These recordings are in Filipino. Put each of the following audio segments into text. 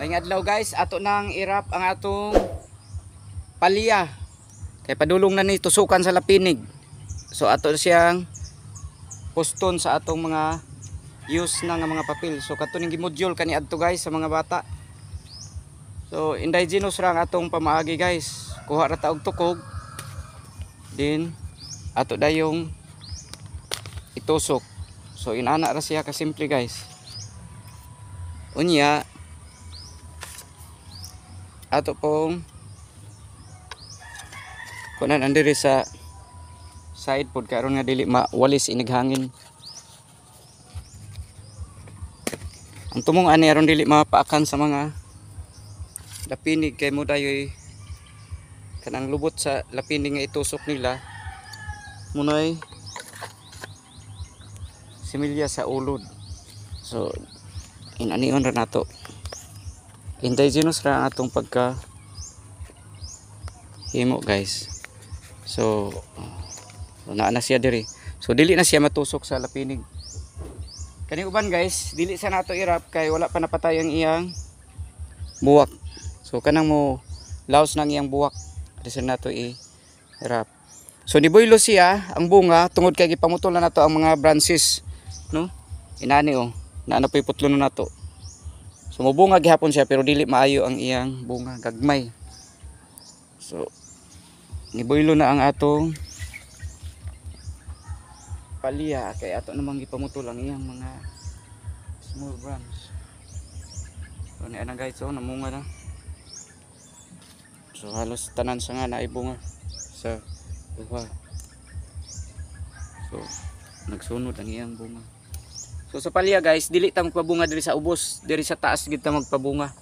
May adlaw guys, ato nang irap ang atong paliya. Kay padulong na ni tusukan sa lapinig. So ato siyang poston sa atong mga use na nga mga papel. So kato ning gimodule kani adto guys sa mga bata. So indigenous ra ang atong pamaagi guys. Kuha ra ta og tukog. Din ato dayong itusok. So inana ra siya ka simple guys. Unya ato pong kunan andiri sa side pod karon nga dili mawalis inighangin ang tumong ani aron dili mapaakan sa mga lapinig kay mo dayoy kanang lubot sa lapinig nga itusok nila munay similya sa ulod so inanion ra nato indigenous ra atong pagka himo guys so una uh, na siya diri so dili na siya matusok sa lapinig kani uban guys dili sa nato irap kay wala pa napatay ang iyang buwak so kanang mo laos nang iyang buwak dili nato i irap so ni boylo siya ang bunga tungod kay na nato ang mga branches no inani oh na napoy na nato So mubunga gihapon siya pero dili maayo ang iyang bunga gagmay. So niboylo na ang atong paliya kay ato namang gipamutol lang iyang mga small branch. So ni ana guys so oh, namunga na. So halos tanan sa nga naibunga sa so, buha. So nagsunod ang iyang bunga. So sa palya guys, dili ta magpabunga diri sa ubos, diri sa taas gid ta magpabunga.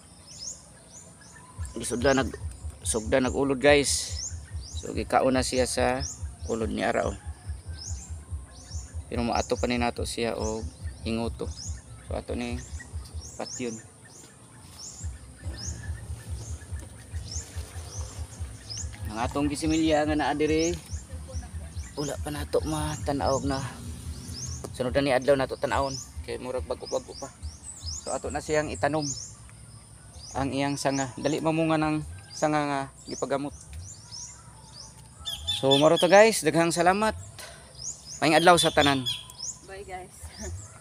Sugda nag sugda nag ulod guys. So gikaon na siya sa ulod ni ara Pero maato pa ni nato siya og hingoto. So ato ni patyon. Ang atong gisimilya nga naa diri. wala pa nato matanaw na sunod na ni adlaw nato tan-awon kay murag bago-bago pa so ato na siyang itanom ang iyang sanga dali mamunga ng sanga nga gipagamot so maro guys daghang salamat maing adlaw sa tanan bye guys